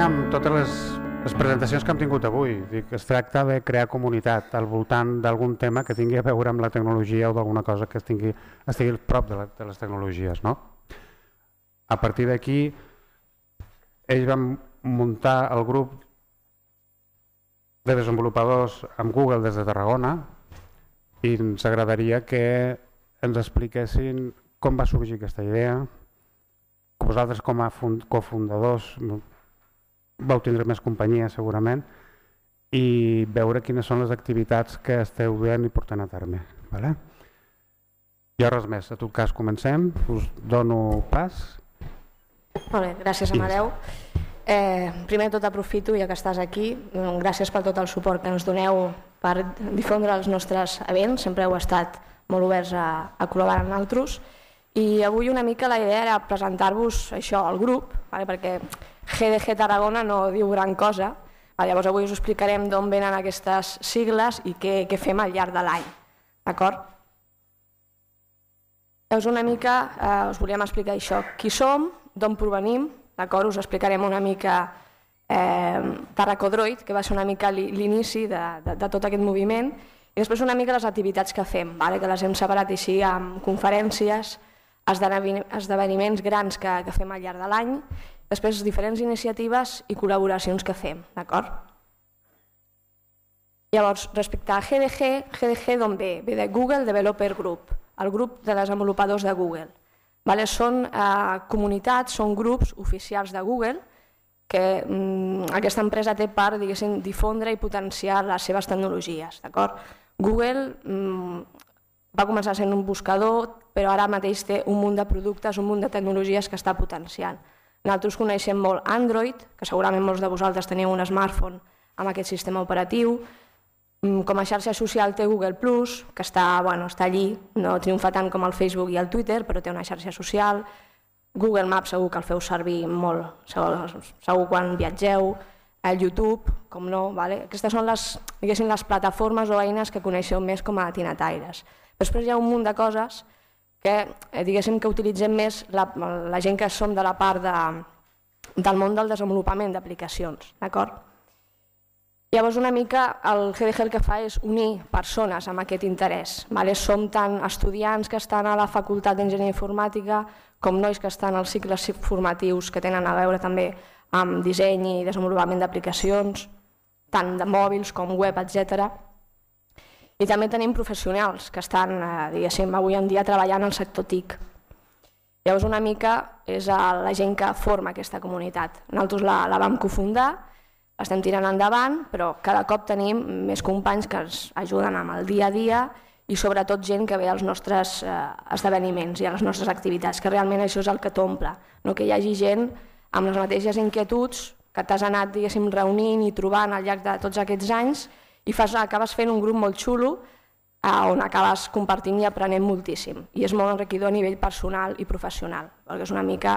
línia amb totes les, les presentacions que hem tingut avui. Dic, es tracta de crear comunitat al voltant d'algun tema que tingui a veure amb la tecnologia o d'alguna cosa que estigui, estigui prop de, la, de les tecnologies. No? A partir d'aquí, ells van muntar el grup de desenvolupadors amb Google des de Tarragona i ens agradaria que ens expliquessin com va sorgir aquesta idea, vosaltres com a cofundadors vau tindre més companyia segurament i veure quines són les activitats que esteu veient i portant a terme. Vale? Jo res més, a tot cas comencem, us dono pas. Molt bé, gràcies Amadeu. Eh, primer de tot aprofito, ja que estàs aquí, gràcies per tot el suport que ens doneu per difondre els nostres events, sempre heu estat molt oberts a, a col·laborar amb altres. I avui una mica la idea era presentar-vos això al grup, vale? perquè GDG Tarragona no diu gran cosa. Llavors avui us explicarem d'on venen aquestes sigles i què, què fem al llarg de l'any. D'acord? Llavors una mica, eh, us volíem explicar això, qui som, d'on provenim, d'acord? Us explicarem una mica eh, Tarracodroid, que va ser una mica l'inici de, de, de tot aquest moviment, i després una mica les activitats que fem, vale? que les hem separat així amb conferències, esdeveniments grans que, que fem al llarg de l'any, després les diferents iniciatives i col·laboracions que fem, d'acord? Llavors, respecte a GDG, GDG d'on ve? Ve de Google Developer Group, el grup de desenvolupadors de Google. Vale? Són eh, comunitats, són grups oficials de Google que mm, aquesta empresa té per diguéssim, difondre i potenciar les seves tecnologies. Google mm, va començar sent un buscador, però ara mateix té un munt de productes, un munt de tecnologies que està potenciant. Nosaltres coneixem molt Android, que segurament molts de vosaltres teniu un smartphone amb aquest sistema operatiu. Mm, com a xarxa social té Google+, Plus, que està, bueno, està allí, no triomfa tant com el Facebook i el Twitter, però té una xarxa social. Google Maps segur que el feu servir molt, segur, segur quan viatgeu, el YouTube, com no, vale? aquestes són les, les plataformes o eines que coneixeu més com a tinataires. Després hi ha un munt de coses que eh, diguéssim que utilitzem més la, la gent que som de la part de, del món del desenvolupament d'aplicacions, d'acord? Llavors una mica el GDG el que fa és unir persones amb aquest interès. Vale? Som tant estudiants que estan a la Facultat d'Enginyeria Informàtica com nois que estan als cicles formatius que tenen a veure també amb disseny i desenvolupament d'aplicacions, tant de mòbils com web, etcètera. I també tenim professionals que estan, eh, avui en dia treballant al sector TIC. Llavors una mica és la gent que forma aquesta comunitat. Nosaltres la, la vam cofundar, l'estem tirant endavant, però cada cop tenim més companys que ens ajuden amb el dia a dia i sobretot gent que ve als nostres eh, esdeveniments i a les nostres activitats, que realment això és el que t'omple, no que hi hagi gent amb les mateixes inquietuds que t'has anat, reunint i trobant al llarg de tots aquests anys i fas, acabes fent un grup molt xulo eh, on acabes compartint i aprenent moltíssim. I és molt enriquidor a nivell personal i professional, perquè és una mica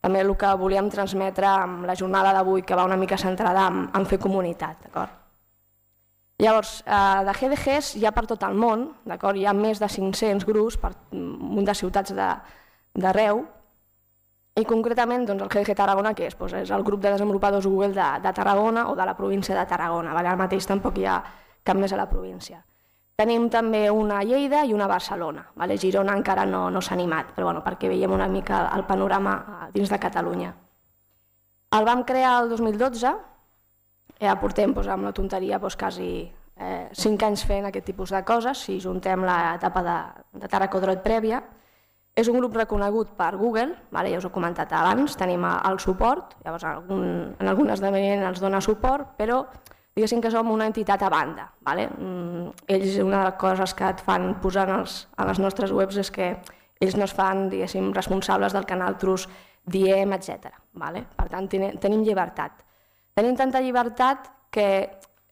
també el que volíem transmetre amb la jornada d'avui, que va una mica centrada en, en fer comunitat. D'acord? Llavors, eh, de GDGs hi ha per tot el món, d'acord? Hi ha més de 500 grups per mm, un munt de ciutats d'arreu, de, i concretament doncs, el GDG Tarragona, que és, doncs, és el grup de desenvolupadors Google de, de Tarragona o de la província de Tarragona, vale? ara mateix tampoc hi ha cap més a la província. Tenim també una a Lleida i una a Barcelona. Vale? Girona encara no, no s'ha animat, però bueno, perquè veiem una mica el panorama eh, dins de Catalunya. El vam crear el 2012, ja portem doncs, amb la tonteria doncs, quasi eh, 5 anys fent aquest tipus de coses, si juntem l'etapa de, de Tarracodrot prèvia, és un grup reconegut per Google, vale? ja us ho he comentat abans, tenim el suport, llavors algun, en algun esdeveniment ens dona suport, però diguéssim que som una entitat a banda. Vale? Mm, ells, una de les coses que et fan posar els, a les nostres webs és que ells no es fan, diguéssim, responsables del que nosaltres diem, etc. Vale? Per tant, tenim, tenim llibertat. Tenim tanta llibertat que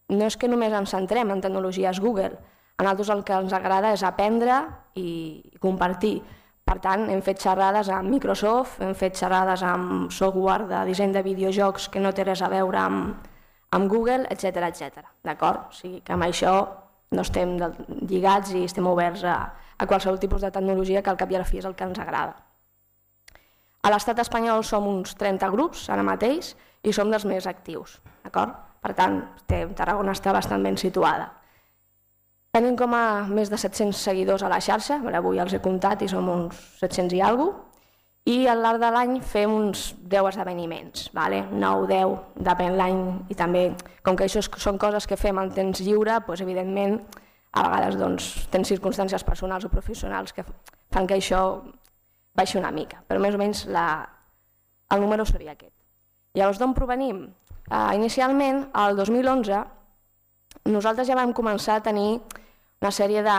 no és que només ens centrem en tecnologies Google, a nosaltres el que ens agrada és aprendre i compartir. Per tant, hem fet xerrades amb Microsoft, hem fet xerrades amb software de disseny de videojocs que no té res a veure amb, amb Google, etc etc. D'acord? O sigui que amb això no estem lligats i estem oberts a, a qualsevol tipus de tecnologia que al cap i a la fi és el que ens agrada. A l'estat espanyol som uns 30 grups ara mateix i som dels més actius. Per tant, Tarragona està bastant ben situada. Tenim com a més de 700 seguidors a la xarxa, avui els he comptat i som uns 700 i alguna i al llarg de l'any fem uns 10 esdeveniments, vale? 9, 10, depèn l'any, i també, com que això són coses que fem en temps lliure, doncs, evidentment, a vegades doncs, tens circumstàncies personals o professionals que fan que això baixi una mica, però més o menys la, el número seria aquest. Llavors, d'on provenim? Eh, inicialment, al 2011, nosaltres ja vam començar a tenir una sèrie de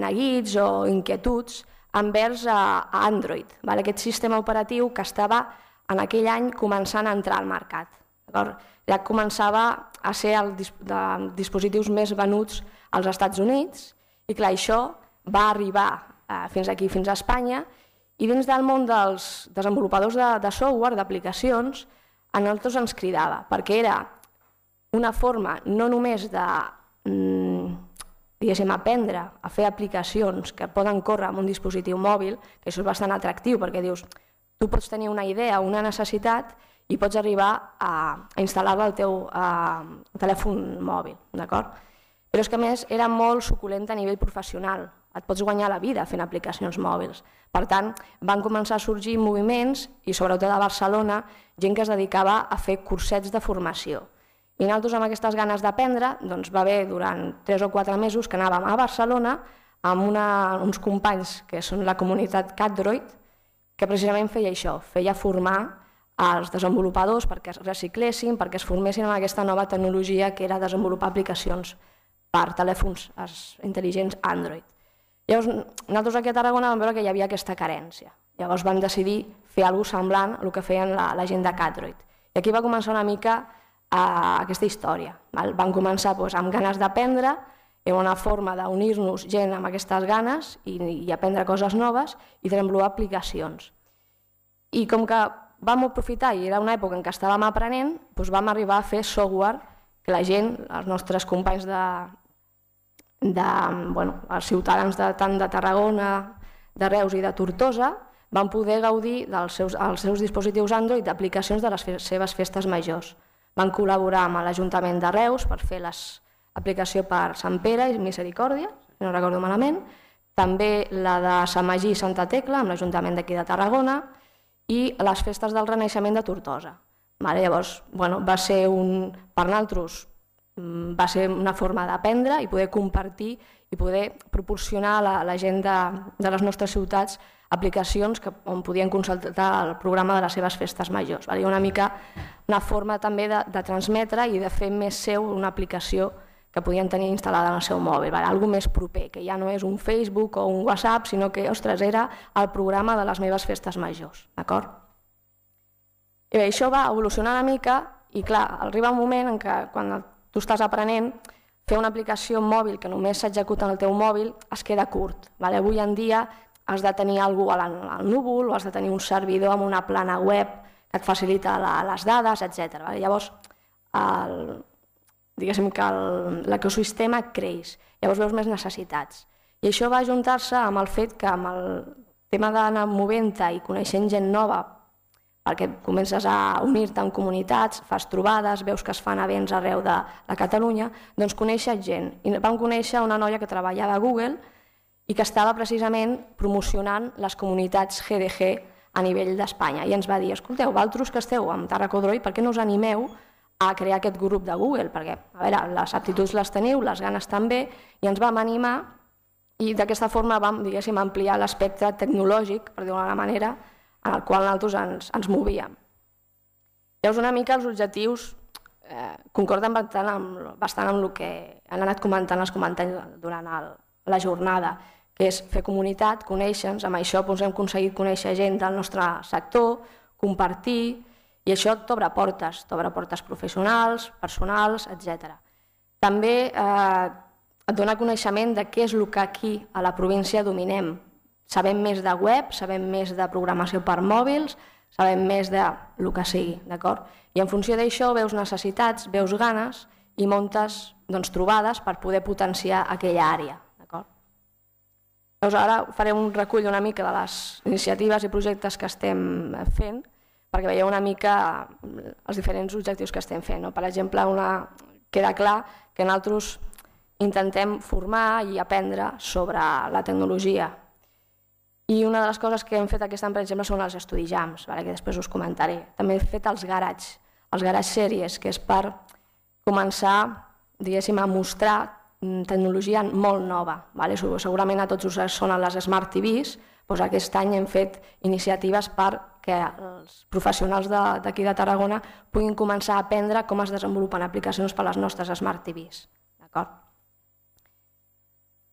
neguits o inquietuds envers a Android, val? aquest sistema operatiu que estava en aquell any començant a entrar al mercat. Ja començava a ser el de dispositius més venuts als Estats Units i clar, això va arribar eh, fins aquí, fins a Espanya, i dins del món dels desenvolupadors de, de software, d'aplicacions, a nosaltres ens cridava, perquè era una forma no només de mm, diguéssim, aprendre a fer aplicacions que poden córrer amb un dispositiu mòbil, que això és bastant atractiu perquè dius, tu pots tenir una idea, una necessitat i pots arribar a, a instal·lar-la al teu a, telèfon mòbil, d'acord? Però és que a més era molt suculent a nivell professional, et pots guanyar la vida fent aplicacions mòbils. Per tant, van començar a sorgir moviments, i sobretot a Barcelona, gent que es dedicava a fer cursets de formació i nosaltres amb aquestes ganes d'aprendre doncs, va haver durant 3 o 4 mesos que anàvem a Barcelona amb una, uns companys que són la comunitat CatDroid, que precisament feia això, feia formar els desenvolupadors perquè es reciclessin, perquè es formessin amb aquesta nova tecnologia que era desenvolupar aplicacions per telèfons intel·ligents Android. Llavors, nosaltres aquí a Tarragona vam veure que hi havia aquesta carència. Llavors vam decidir fer alguna cosa semblant al que feien la, la gent de Catroid. I aquí va començar una mica a aquesta història. Val? Van començar doncs, amb ganes d'aprendre, era una forma d'unir-nos gent amb aquestes ganes i, i aprendre coses noves i desenvolupar aplicacions. I com que vam aprofitar, i era una època en què estàvem aprenent, doncs vam arribar a fer software que la gent, els nostres companys de, de bueno, els ciutadans de, tant de Tarragona, de Reus i de Tortosa, van poder gaudir dels seus, els seus dispositius Android d'aplicacions de les fe, seves festes majors. Van col·laborar amb l'Ajuntament de Reus per fer l'aplicació per Sant Pere i Misericòrdia, si no recordo malament, també la de Sant Magí i Santa Tecla amb l'Ajuntament d'aquí de Tarragona i les festes del Renaixement de Tortosa. Vale, llavors, bueno, va ser un, per nosaltres, mm, va ser una forma d'aprendre i poder compartir i poder proporcionar a la, la gent de, de les nostres ciutats aplicacions que, on podien consultar el programa de les seves festes majors. Vale? Una mica una forma també de, de transmetre i de fer més seu una aplicació que podien tenir instal·lada en el seu mòbil, vale? algo més proper, que ja no és un Facebook o un WhatsApp, sinó que, ostres, era el programa de les meves festes majors, d'acord? I bé, això va evolucionar una mica i clar, arriba un moment en què quan tu estàs aprenent, fer una aplicació mòbil que només s'executa en el teu mòbil es queda curt. Vale? Avui en dia has de tenir algú al, al núvol, o has de tenir un servidor amb una plana web que et facilita la, les dades, etc. Llavors, el, diguéssim que l'ecosistema creix, llavors veus més necessitats. I això va juntar-se amb el fet que amb el tema d'anar movent-te i coneixent gent nova, perquè comences a unir-te en comunitats, fas trobades, veus que es fan events arreu de, de Catalunya, doncs coneixes gent. I vam conèixer una noia que treballava a Google, i que estava precisament promocionant les comunitats GDG a nivell d'Espanya. I ens va dir, escolteu, valtros que esteu amb Tarracodroi, per què no us animeu a crear aquest grup de Google? Perquè, a veure, les aptituds les teniu, les ganes també, i ens vam animar i d'aquesta forma vam, diguéssim, ampliar l'aspecte tecnològic, per dir-ho d'una manera, en el qual nosaltres ens, ens movíem. Llavors, una mica els objectius eh, concorden bastant amb, bastant amb el que han anat comentant els comentaris durant el, la jornada és fer comunitat, conèixer-nos, amb això doncs, hem aconseguit conèixer gent del nostre sector, compartir, i això t'obre portes, t'obre portes professionals, personals, etc. També eh, et dona coneixement de què és el que aquí a la província dominem. Sabem més de web, sabem més de programació per mòbils, sabem més de lo que sigui, d'acord? I en funció d'això veus necessitats, veus ganes i montes doncs, trobades per poder potenciar aquella àrea. Llavors ara faré un recull una mica de les iniciatives i projectes que estem eh, fent perquè veieu una mica mm, els diferents objectius que estem fent. No? Per exemple, una... queda clar que nosaltres intentem formar i aprendre sobre la tecnologia. I una de les coses que hem fet aquest any, per exemple, són els estudijams, vale? que després us comentaré. També hem fet els garages, els garage series, que és per començar a mostrar Mm, tecnologia molt nova. Vale? Segurament a tots us sonen les Smart TVs, doncs aquest any hem fet iniciatives perquè els professionals d'aquí de, de Tarragona puguin començar a aprendre com es desenvolupen aplicacions per a les nostres Smart TVs.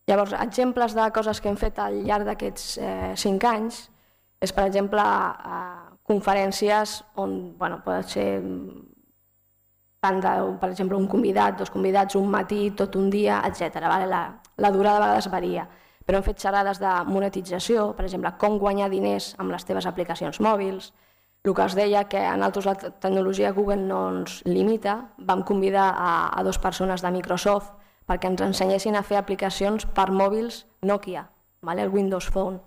Llavors, exemples de coses que hem fet al llarg d'aquests eh, cinc anys és, per exemple, eh, conferències on bueno, poden ser mm, tant de, per exemple, un convidat, dos convidats, un matí, tot un dia, etc. Vale? La, la durada a vegades varia, però hem fet xerrades de monetització, per exemple, com guanyar diners amb les teves aplicacions mòbils, el que es deia que en altres la tecnologia Google no ens limita, vam convidar a, a dues persones de Microsoft perquè ens ensenyessin a fer aplicacions per mòbils Nokia, vale? el Windows Phone.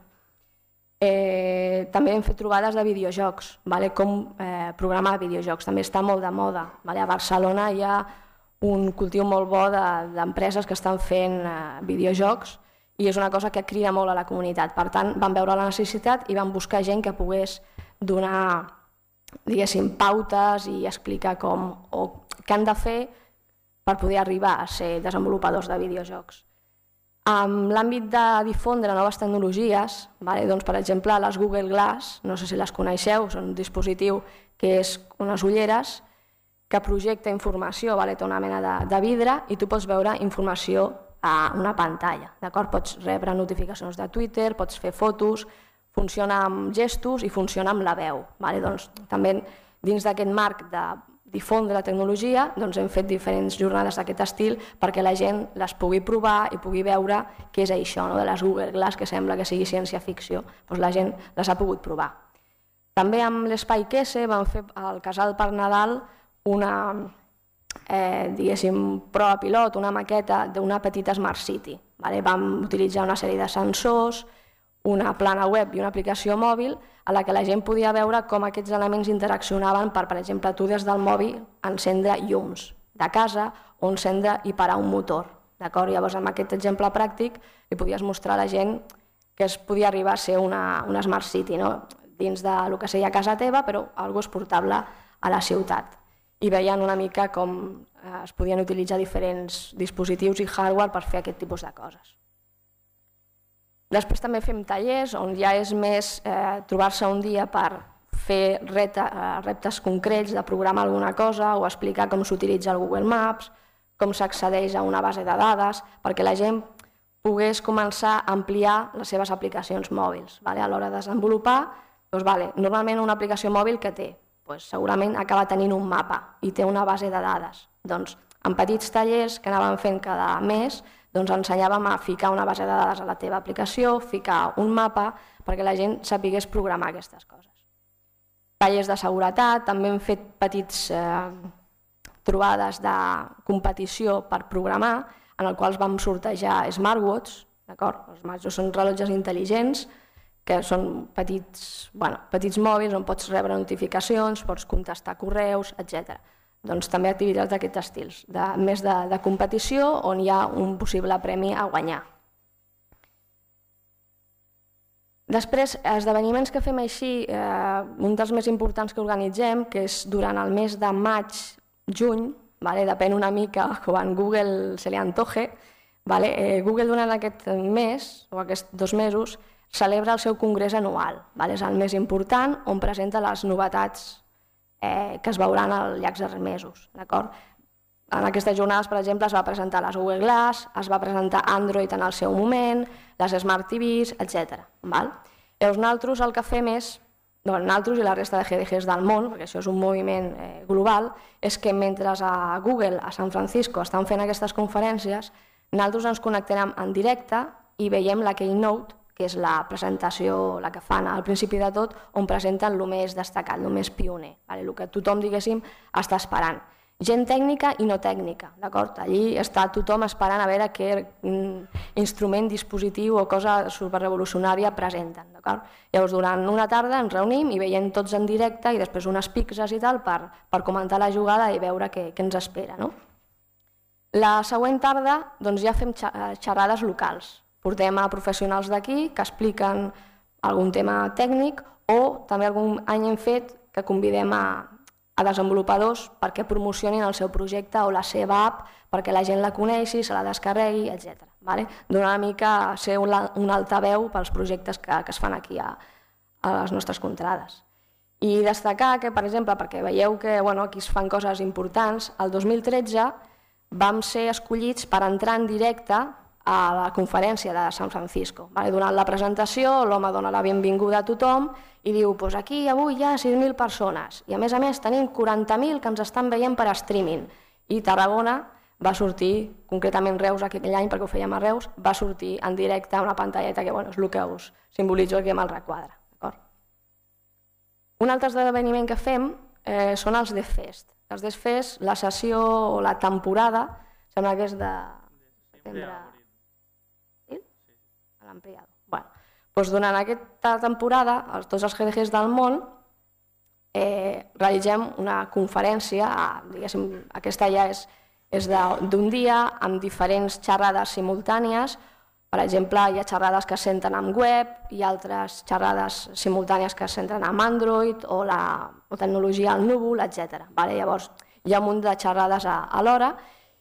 Eh, també hem fet trobades de videojocs, vale? com eh, programar videojocs, també està molt de moda. Vale? A Barcelona hi ha un cultiu molt bo d'empreses de, que estan fent eh, videojocs i és una cosa que crida molt a la comunitat. Per tant, van veure la necessitat i van buscar gent que pogués donar diguéssim, pautes i explicar com o què han de fer per poder arribar a ser desenvolupadors de videojocs. En l'àmbit de difondre noves tecnologies, vale? doncs, per exemple, les Google Glass, no sé si les coneixeu, són un dispositiu que és unes ulleres que projecta informació, vale? té una mena de, de vidre i tu pots veure informació a una pantalla. Pots rebre notificacions de Twitter, pots fer fotos, funciona amb gestos i funciona amb la veu. Vale? Doncs, també dins d'aquest marc de difondre la tecnologia, doncs hem fet diferents jornades d'aquest estil perquè la gent les pugui provar i pugui veure què és això no? de les Google Glass, que sembla que sigui ciència-ficció, doncs la gent les ha pogut provar. També amb l'Espai Quesse vam fer al Casal per Nadal una, eh, diguéssim, prova pilot, una maqueta d'una petita Smart City. Vale? Vam utilitzar una sèrie de sensors, una plana web i una aplicació mòbil a la que la gent podia veure com aquests elements interaccionaven per, per exemple, tu des del mòbil encendre llums de casa o encendre i parar un motor. D'acord? Llavors, amb aquest exemple pràctic, li podies mostrar a la gent que es podia arribar a ser una, una Smart City, no? dins de lo que seria casa teva, però algo és portable a la ciutat. I veien una mica com eh, es podien utilitzar diferents dispositius i hardware per fer aquest tipus de coses. Després també fem tallers on ja és més eh, trobar-se un dia per fer reta, eh, reptes concrets de programar alguna cosa o explicar com s'utilitza el Google Maps, com s'accedeix a una base de dades, perquè la gent pogués començar a ampliar les seves aplicacions mòbils. Vale? A l'hora de desenvolupar, doncs, vale, normalment una aplicació mòbil que té, Pues segurament acaba tenint un mapa i té una base de dades. Doncs, en petits tallers que anàvem fent cada mes, doncs ensenyàvem a ficar una base de dades a la teva aplicació, ficar un mapa, perquè la gent sapigués programar aquestes coses. Talles de seguretat, també hem fet petits eh, trobades de competició per programar, en el qual vam sortejar smartwatches, d'acord? Els smartwatch són rellotges intel·ligents, que són petits, bueno, petits mòbils on pots rebre notificacions, pots contestar correus, etcètera doncs, també activitats d'aquest estil, de, més de, de competició on hi ha un possible premi a guanyar. Després, esdeveniments que fem així, eh, un dels més importants que organitzem, que és durant el mes de maig, juny, vale? depèn una mica quan Google se li antoje, vale? eh, Google durant aquest mes, o aquests dos mesos, celebra el seu congrés anual. Vale? És el més important on presenta les novetats eh, que es veuran al llarg dels mesos. En aquestes jornades, per exemple, es va presentar les Google Glass, es va presentar Android en el seu moment, les Smart TVs, etc. Val? Llavors, nosaltres el que fem és, bueno, nosaltres i la resta de GDGs del món, perquè això és un moviment eh, global, és que mentre a Google, a San Francisco, estan fent aquestes conferències, nosaltres ens connectarem en directe i veiem la Keynote que és la presentació, la que fan al principi de tot, on presenten el més destacat, el més pioner, vale? el que tothom, diguéssim, està esperant. Gent tècnica i no tècnica, d'acord? Allí està tothom esperant a veure què instrument, dispositiu o cosa superrevolucionària presenten, d'acord? Llavors, durant una tarda ens reunim i veiem tots en directe i després unes pixes i tal per, per comentar la jugada i veure què, què ens espera, no? La següent tarda doncs, ja fem xerrades locals, Portem a professionals d'aquí que expliquen algun tema tècnic o també algun any hem fet que convidem a, a desenvolupadors perquè promocionin el seu projecte o la seva app perquè la gent la coneixi, se la descarregui, etc. Vale? Donar una mica ser un, un altaveu pels projectes que, que es fan aquí a, a les nostres contrades. I destacar que, per exemple, perquè veieu que bueno, aquí es fan coses importants, el 2013 vam ser escollits per entrar en directe a la conferència de San Francisco. Vale? Durant la presentació, l'home dona la benvinguda a tothom i diu, pues aquí avui hi ha 6.000 persones i a més a més tenim 40.000 que ens estan veient per streaming. I Tarragona va sortir, concretament Reus aquell any, perquè ho fèiem a Reus, va sortir en directe a una pantalleta que bueno, és el que us simbolitzo aquí amb el requadre. Un altre esdeveniment que fem eh, són els de Fest. Els de Fest, la sessió o la temporada, sembla que és de setembre, Doncs durant aquesta temporada, els, tots els GDGs del món eh, realitzem una conferència, a, aquesta ja és, és d'un dia, amb diferents xerrades simultànies, per exemple, hi ha xerrades que es amb en web, hi ha altres xerrades simultànies que es centren en Android o la o tecnologia al núvol, etc. Vale? Llavors, hi ha un munt de xerrades a, a l'hora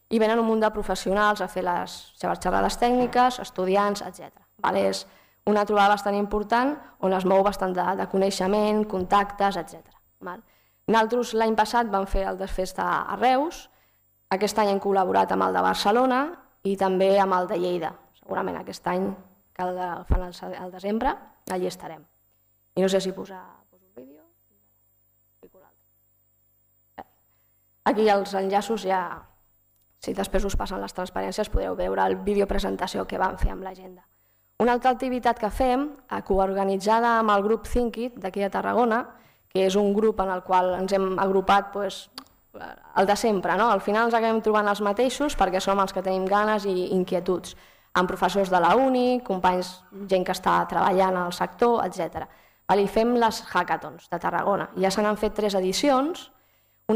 i venen un munt de professionals a fer les seves xerrades tècniques, estudiants, etc. Vale? És, una trobada bastant important on es mou bastant de, de coneixement, contactes, etc. Nosaltres l'any passat vam fer el Desfesta a Reus, aquest any hem col·laborat amb el de Barcelona i també amb el de Lleida. Segurament aquest any que el de, fan el, el desembre, allí estarem. I no sé si posar, posar un vídeo Aquí els enllaços ja, si després us passen les transparències, podeu veure el vídeo presentació que vam fer amb l'agenda. Una altra activitat que fem, eh, coorganitzada amb el grup Thinkit d'aquí a Tarragona, que és un grup en el qual ens hem agrupat doncs, el de sempre, no? al final ens acabem trobant els mateixos perquè som els que tenim ganes i inquietuds, amb professors de la uni, companys, gent que està treballant al sector, etc. I fem les hackathons de Tarragona. Ja se n'han fet tres edicions.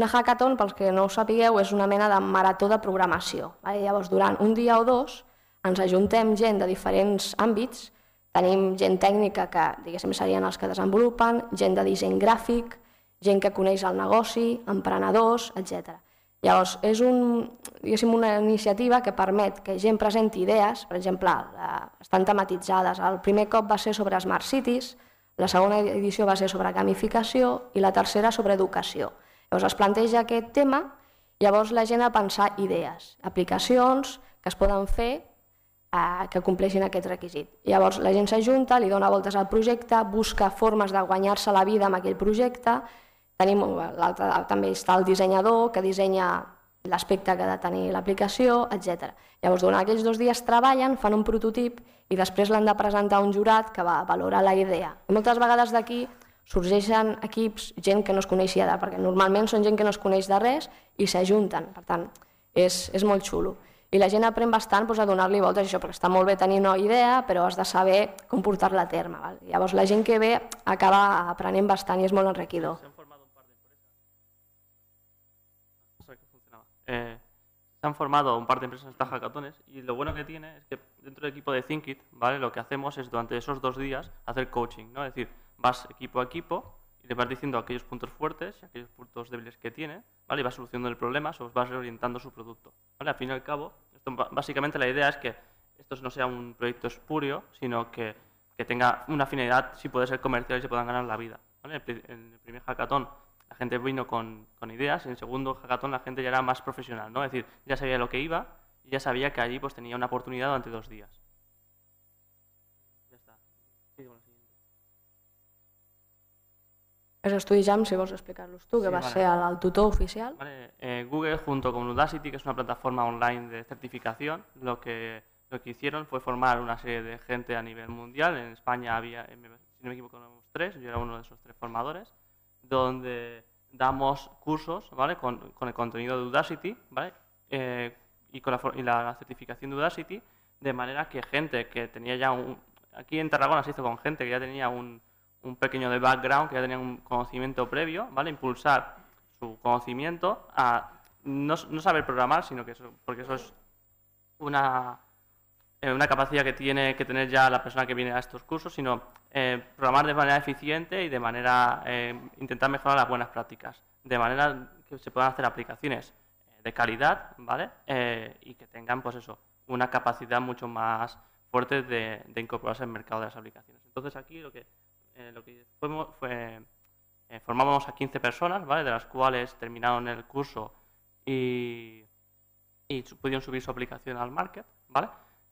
Una hackathon, pels que no ho sapigueu, és una mena de marató de programació. Llavors, durant un dia o dos, ens ajuntem gent de diferents àmbits, tenim gent tècnica que, diguéssim, serien els que desenvolupen, gent de disseny gràfic, gent que coneix el negoci, emprenedors, etc. Llavors, és un, una iniciativa que permet que gent presenti idees, per exemple, la, eh, estan tematitzades. El primer cop va ser sobre Smart Cities, la segona edició va ser sobre gamificació i la tercera sobre educació. Llavors es planteja aquest tema, llavors la gent a pensar idees, aplicacions que es poden fer eh, que compleixin aquest requisit. Llavors la gent s'ajunta, li dona voltes al projecte, busca formes de guanyar-se la vida amb aquell projecte, tenim també està el dissenyador que dissenya l'aspecte que ha de tenir l'aplicació, etc. Llavors, durant aquells dos dies treballen, fan un prototip i després l'han de presentar a un jurat que va valorar la idea. I moltes vegades d'aquí sorgeixen equips, gent que no es coneixia, perquè normalment són gent que no es coneix de res i s'ajunten. Per tant, és, és molt xulo. Y la gent pues bastante pues a donarle li voltes a això, perquè està molt bé tenir una idea, pero has de saber la a terme. Val? la gente que ve acaba par bastant y és molt enriquidor. Eh, se han formado un par eh, de empresas en estas hackatones y lo bueno que tiene es que dentro del equipo de ThinkIt, ¿vale? Lo que hacemos es durante esos dos días hacer coaching, ¿no? Es decir, vas equipo a equipo vas diciendo aquellos puntos fuertes aquellos puntos débiles que tiene, ¿vale? Y vas solucionando el problema, o vas reorientando su producto, ¿vale? Al fin y al cabo, esto, básicamente la idea es que esto no sea un proyecto espurio, sino que, que tenga una finalidad, si puede ser comercial y se puedan ganar la vida, ¿vale? En el primer hackathon la gente vino con, con ideas, y en el segundo hackathon la gente ya era más profesional, ¿no? Es decir, ya sabía lo que iba y ya sabía que allí pues tenía una oportunidad durante dos días. Ya está. Sí, bueno, sí. Els estudis Jam, si vols explicar-los tú, que va a ser el, tutor oficial. Eh, Google, junto con Udacity, que es una plataforma online de certificación, lo que, lo que hicieron fue formar una serie de gente a nivel mundial. En España había, si no me equivoco, unos tres, yo era uno de esos tres formadores, donde damos cursos ¿vale? con, el contenido de Udacity eh, y con la, y la certificación de Udacity, de manera que gente que tenía ya un... Aquí en Tarragona se hizo con gente que ya tenía un un pequeño de background, que ya tenían un conocimiento previo, ¿vale? Impulsar su conocimiento a no, saber programar, sino que eso, porque eso es una, eh, una capacidad que tiene que tener ya la persona que viene a estos cursos, sino eh, programar de manera eficiente y de manera eh, intentar mejorar las buenas prácticas, de manera que se puedan hacer aplicaciones de calidad, ¿vale? y que tengan, pues eso, una capacidad mucho más fuerte de, de incorporarse al mercado de las aplicaciones. Entonces aquí lo que eh, eh, formamos a 15 personas, ¿vale? De las cuales terminaron el curso y, y pudieron subir su aplicación al market, ¿vale?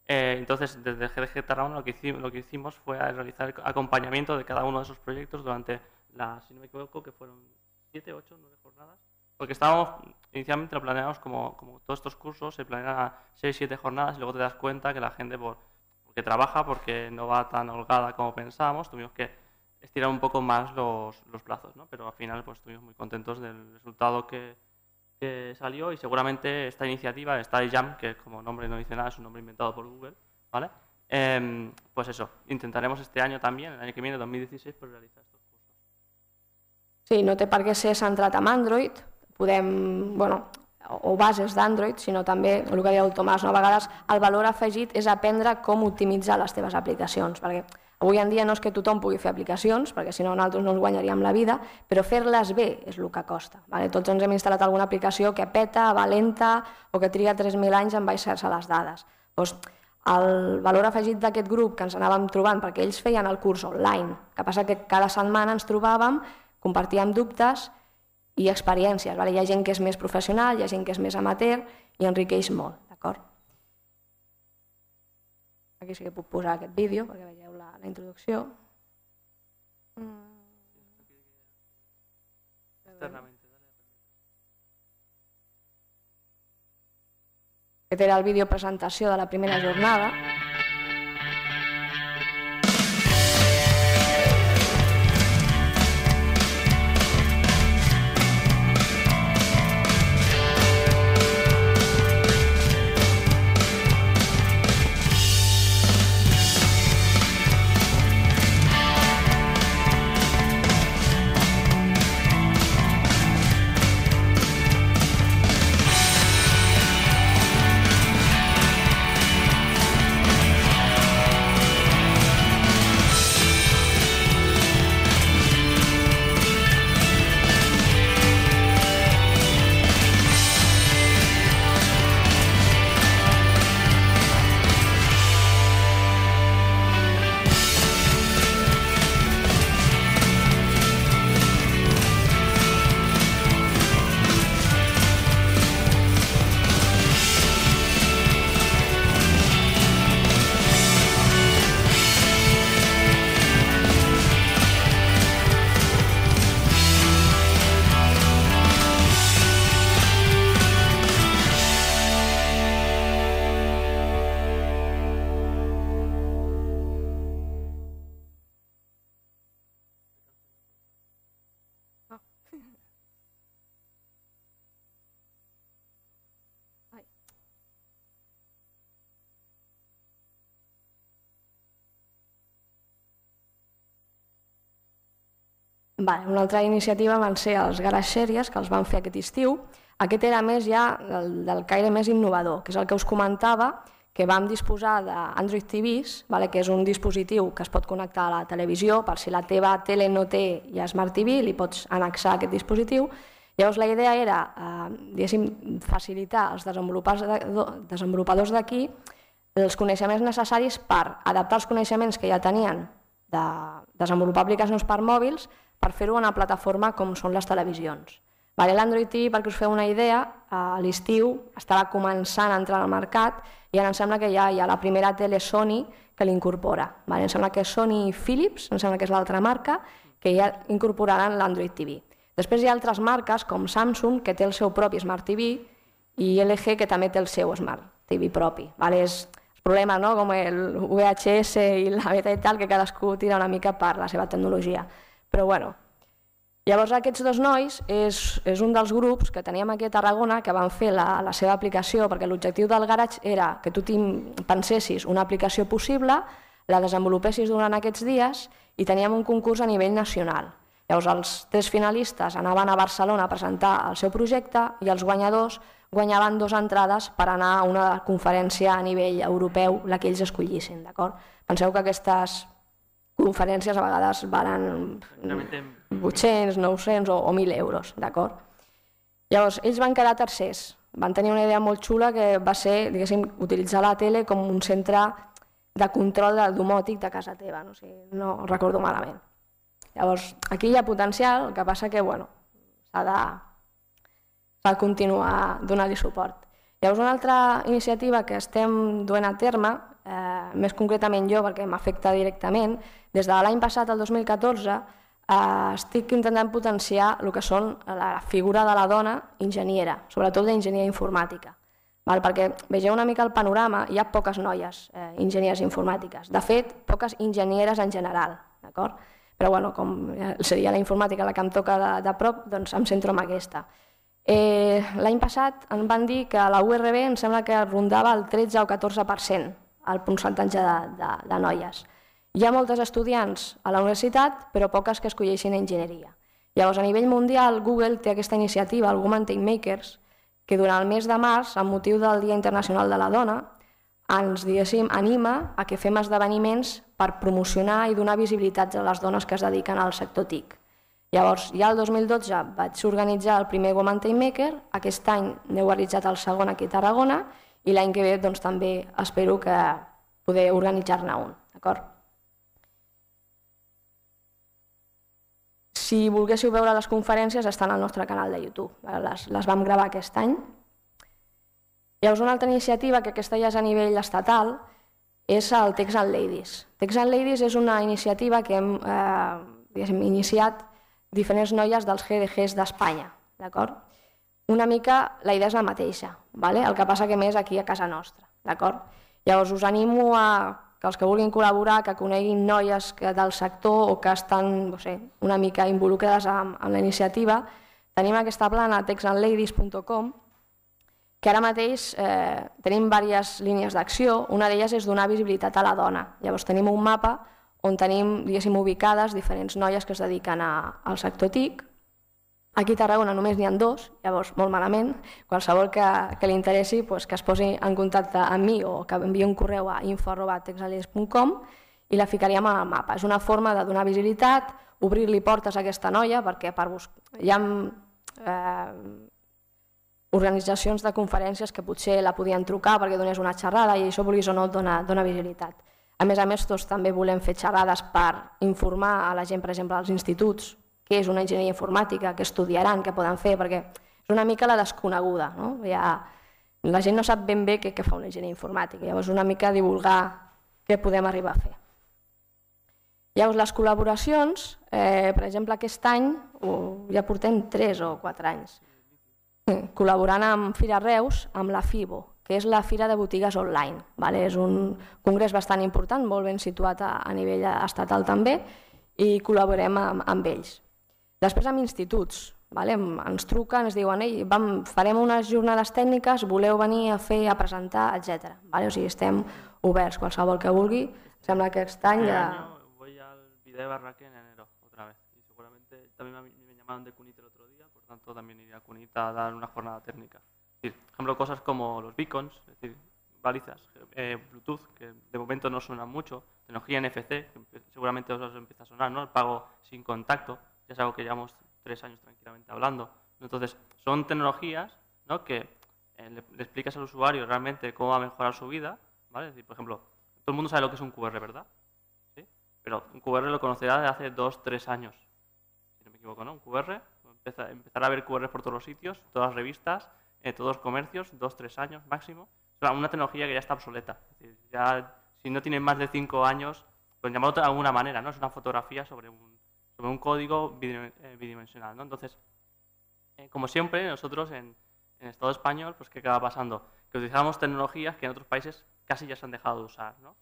Eh, entonces, desde GDG Tarragona lo que, hicimos, lo que hicimos fue realizar el acompañamiento de cada uno de esos proyectos durante, la, si no me equivoco, que fueron 7, 8, 9 jornadas. Porque estábamos, inicialmente lo planeamos como, como todos estos cursos, se planean 6, 7 jornadas y luego te das cuenta que la gente, por, porque trabaja, porque no va tan holgada como pensábamos, tuvimos que estirar un poco más los, los plazos, ¿no? Pero al final pues estuvimos muy contentos del resultado que, que salió y seguramente esta iniciativa, StudyJam, que como nombre no dice nada, es un nombre inventado por Google, ¿vale? Eh, pues eso, intentaremos este año también, el año que viene, 2016, pues, realizar estos cursos. Sí, no te parques si ser centrat en Android, podem, bueno, o bases d'Android, sinó també, el que deia el Tomàs, no? a vegades el valor afegit és aprendre com optimitzar les teves aplicacions, perquè Avui en dia no és que tothom pugui fer aplicacions, perquè si no nosaltres no ens guanyaríem la vida, però fer-les bé és el que costa. Vale? Tots ens hem instal·lat alguna aplicació que peta, va lenta o que triga 3.000 anys en baixar-se les dades. Pues, doncs el valor afegit d'aquest grup que ens anàvem trobant, perquè ells feien el curs online, que passa que cada setmana ens trobàvem, compartíem dubtes i experiències. Vale? Hi ha gent que és més professional, hi ha gent que és més amateur i enriqueix molt. D'acord? Aquí sí que puc posar aquest vídeo perquè veieu la introducció. Mm. Aquest era el vídeo presentació de la primera jornada. Vale, una altra iniciativa van ser els Garage Series, que els van fer aquest estiu. Aquest era més ja del, del caire més innovador, que és el que us comentava, que vam disposar d'Android TVs, vale, que és un dispositiu que es pot connectar a la televisió, per si la teva tele no té ja Smart TV, li pots anexar aquest dispositiu. Llavors la idea era, eh, facilitar als desenvolupadors d'aquí els coneixements necessaris per adaptar els coneixements que ja tenien de desenvolupar aplicacions per mòbils per fer-ho en una plataforma com són les televisions. Vale, L'Android TV, perquè us feu una idea, a l'estiu estava començant a entrar al mercat i ara em sembla que ja hi, ha la primera tele Sony que l'incorpora. Vale? Em sembla que Sony i Philips, em sembla que és l'altra marca, que ja incorporaran l'Android TV. Després hi ha altres marques com Samsung, que té el seu propi Smart TV, i LG, que també té el seu Smart TV propi. Vale? És, el problema, no? com el VHS i la beta i tal, que cadascú tira una mica per la seva tecnologia. Però bueno, Llavors aquests dos nois és, és un dels grups que teníem aquí a Tarragona que van fer la, la seva aplicació perquè l'objectiu del Garage era que tu pensessis una aplicació possible, la desenvolupessis durant aquests dies i teníem un concurs a nivell nacional. Llavors els tres finalistes anaven a Barcelona a presentar el seu projecte i els guanyadors guanyaven dues entrades per anar a una conferència a nivell europeu la que ells escollissin. Penseu que aquestes conferències a vegades varen... Realment 800, 900 o, o 1.000 euros, d'acord? Llavors, ells van quedar tercers. Van tenir una idea molt xula que va ser, diguéssim, utilitzar la tele com un centre de control de domòtic de casa teva, no, o sigui, no recordo malament. Llavors, aquí hi ha potencial, el que passa que, bueno, s'ha de, de continuar donant-li suport. Llavors, una altra iniciativa que estem duent a terme, eh, més concretament jo, perquè m'afecta directament, des de l'any passat, el 2014, eh, estic intentant potenciar el que són la figura de la dona enginyera, sobretot d'enginyeria informàtica. Val? Perquè vegeu una mica el panorama, hi ha poques noies eh, enginyeres informàtiques. De fet, poques enginyeres en general, d'acord? Però bueno, com eh, seria la informàtica la que em toca de, de prop, doncs em centro en aquesta. Eh, L'any passat em van dir que la URB em sembla que rondava el 13 o 14% el percentatge de, de, de noies. Hi ha moltes estudiants a la universitat, però poques que escolleixin enginyeria. Llavors, a nivell mundial, Google té aquesta iniciativa, el Women Tech Makers, que durant el mes de març, amb motiu del Dia Internacional de la Dona, ens, diguéssim, anima a que fem esdeveniments per promocionar i donar visibilitat a les dones que es dediquen al sector TIC. Llavors, ja el 2012 vaig organitzar el primer Woman Time Maker, aquest any n'heu realitzat el segon aquí a Tarragona i l'any que ve doncs, també espero que poder organitzar-ne un. D'acord? Si volguéssiu veure les conferències, estan al nostre canal de YouTube. Les, les vam gravar aquest any. Llavors, una altra iniciativa, que aquesta ja és a nivell estatal, és el Text and Ladies. Text and Ladies és una iniciativa que hem eh, iniciat diferents noies dels GDGs d'Espanya. D'acord? Una mica la idea és la mateixa, vale? el que passa que més aquí a casa nostra. D'acord? Llavors us animo a que els que vulguin col·laborar, que coneguin noies que del sector o que estan no sé, una mica involucrades amb, amb la iniciativa, tenim aquesta plana textandladies.com que ara mateix eh, tenim diverses línies d'acció, una d'elles és donar visibilitat a la dona. Llavors tenim un mapa on tenim, ubicades diferents noies que es dediquen a, al sector TIC Aquí a Tarragona només n'hi ha dos, llavors molt malament. Qualsevol que, que li interessi pues, que es posi en contacte amb mi o que enviï un correu a info.texalies.com i la ficaríem al mapa. És una forma de donar visibilitat, obrir-li portes a aquesta noia, perquè per hi ha eh, organitzacions de conferències que potser la podien trucar perquè donés una xerrada i això, vulguis o no, dona, dona visibilitat. A més a més, tots doncs, també volem fer xerrades per informar a la gent, per exemple, als instituts què és una enginyeria informàtica, què estudiaran, què poden fer, perquè és una mica la desconeguda. No? Ja, la gent no sap ben bé què, què fa una enginyeria informàtica, llavors una mica divulgar què podem arribar a fer. Llavors, les col·laboracions, eh, per exemple, aquest any oh, ja portem 3 o 4 anys, eh, col·laborant amb Fira Reus, amb la FIBO, que és la Fira de Botigues Online. Vale? És un congrés bastant important, molt ben situat a, a nivell estatal també, i col·laborem amb, amb ells. Després amb instituts, vale? Em, ens truquen, les diuen Ei, vam, farem unes jornades tècniques, voleu venir a fer, a presentar, etc. Vale? O sigui, estem oberts, qualsevol que vulgui. Sembla que aquest any este ja... Voy al video de Barraque en enero, otra vez. Y seguramente también me, llamaron de Cunit el otro día, por tanto también iría a Cunita a dar una jornada técnica. por ejemplo, cosas como los beacons, es decir, balizas, eh, Bluetooth, que de momento no suenan mucho, tecnología NFC, que seguramente os empieza a sonar, ¿no? El pago sin contacto es algo que llevamos tres años tranquilamente hablando. Entonces, son tecnologías que eh, le, explicas al usuario realmente cómo va a mejorar su vida. ¿vale? por ejemplo, todo el mundo sabe lo que es un QR, ¿verdad? ¿Sí? Pero un QR lo conocerá desde hace dos, tres años. Si no me equivoco, ¿no? Un QR, empezará empezar a ver QR por todos los sitios, todas las revistas, eh, todos los comercios, dos, tres años máximo. Es una tecnología que ya está obsoleta. ya, si no tiene más de cinco años, pues llamarlo de alguna manera, ¿no? Es una fotografía sobre un, sobre un código eh, bidimensional. ¿no? Entonces, eh, como siempre, nosotros en, el Estado español, pues ¿qué acaba pasando? Que utilizamos tecnologías que en otros países casi ya se han dejado de usar. ¿no?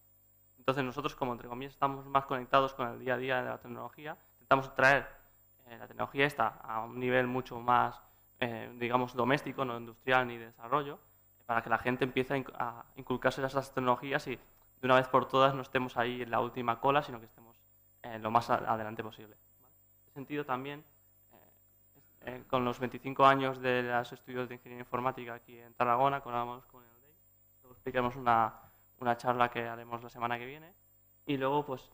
Entonces nosotros, como entre comillas, estamos más conectados con el día a día de la tecnología, intentamos traer eh, la tecnología esta a un nivel mucho más, digamos, doméstico, no industrial ni de desarrollo, para que la gente empiece a inculcarse esas tecnologías y de una vez por todas no estemos ahí en la última cola, sino que estemos lo más adelante posible sentido también, eh, eh, con los 25 años de los estudios de ingeniería informática aquí en Tarragona, colaboramos con el DEI, luego explicaremos una, una charla que haremos la semana que viene, y luego, pues,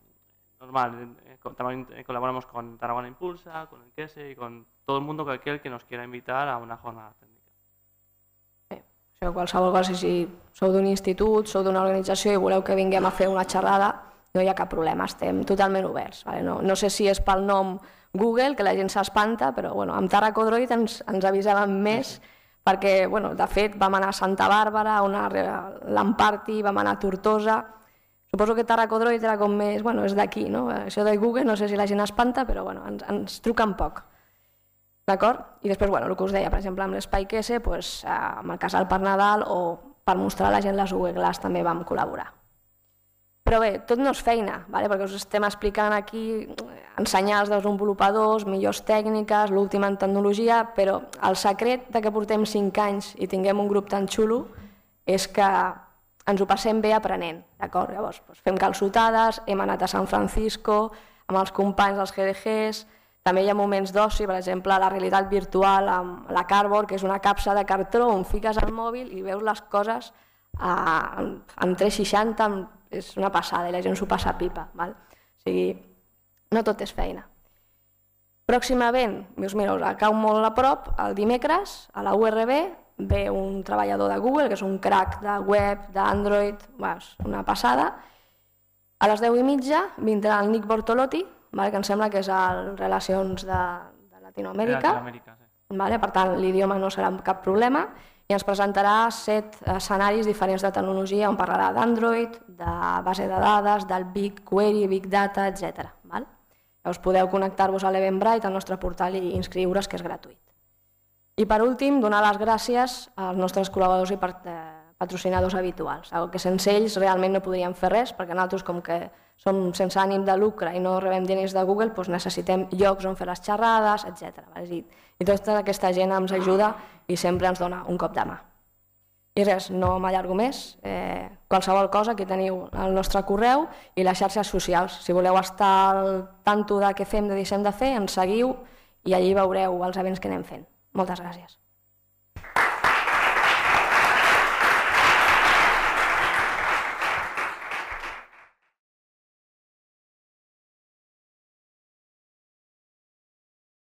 normal, eh, colaboramos con Tarragona Impulsa, con el QSE y con todo el mundo, cualquier que nos quiera invitar a una jornada técnica. O qualsevol cosa, si sou d'un institut, sou d'una organització i voleu que vinguem a fer una xerrada, no hay ha cap problema, estem totalment oberts. Vale? No, no sé si és pel nom Google, que la gent s'espanta, però bueno, amb Tarraco Droid ens, ens avisaven més perquè, bueno, de fet, vam anar a Santa Bàrbara, a una l'Amparti, vam anar a Tortosa... Suposo que Tarraco Droid era com més... Bueno, és d'aquí, no? Això de Google no sé si la gent espanta, però bueno, ens, ens truquen poc. D'acord? I després, bueno, el que us deia, per exemple, amb l'Espai QS, pues, eh, amb el Casal per Nadal o per mostrar a la gent les Google Glass també vam col·laborar. Però bé, tot no és feina, vale? perquè us estem explicant aquí ensenyar als desenvolupadors, millors tècniques, l'última en tecnologia, però el secret de que portem 5 anys i tinguem un grup tan xulo és que ens ho passem bé aprenent, d'acord? Llavors, doncs fem calçotades, hem anat a San Francisco, amb els companys dels GDGs, també hi ha moments d'oci, per exemple, la realitat virtual amb la Cardboard, que és una capsa de cartró on fiques el mòbil i veus les coses a, amb, 360 és una passada i la gent s'ho passa pipa. Val? O sigui, no tot és feina. Pròximament, dius, mira, us acau molt a prop, el dimecres, a la URB, ve un treballador de Google, que és un crack de web, d'Android, una passada. A les 10 i mitja vindrà el Nick Bortolotti, val? que em sembla que és el Relacions de, de Latinoamèrica. De Latinoamèrica sí. Vale? Per tant, l'idioma no serà cap problema i ens presentarà set escenaris diferents de tecnologia on parlarà d'Android, de base de dades, del Big Query, Big Data, etc. Val? Llavors podeu connectar-vos a l'Eventbrite, al nostre portal i inscriure's, que és gratuït. I per últim, donar les gràcies als nostres col·laboradors i, part, eh, patrocinadors habituals, algo que sense ells realment no podríem fer res, perquè nosaltres, com que som sense ànim de lucre i no rebem diners de Google, doncs necessitem llocs on fer les xerrades, etc. I, I tota aquesta gent ens ajuda i sempre ens dona un cop de mà. I res, no m'allargo més. Eh, qualsevol cosa, que teniu el nostre correu i les xarxes socials. Si voleu estar al tanto de què fem, de deixem de fer, ens seguiu i allí veureu els events que anem fent. Moltes gràcies.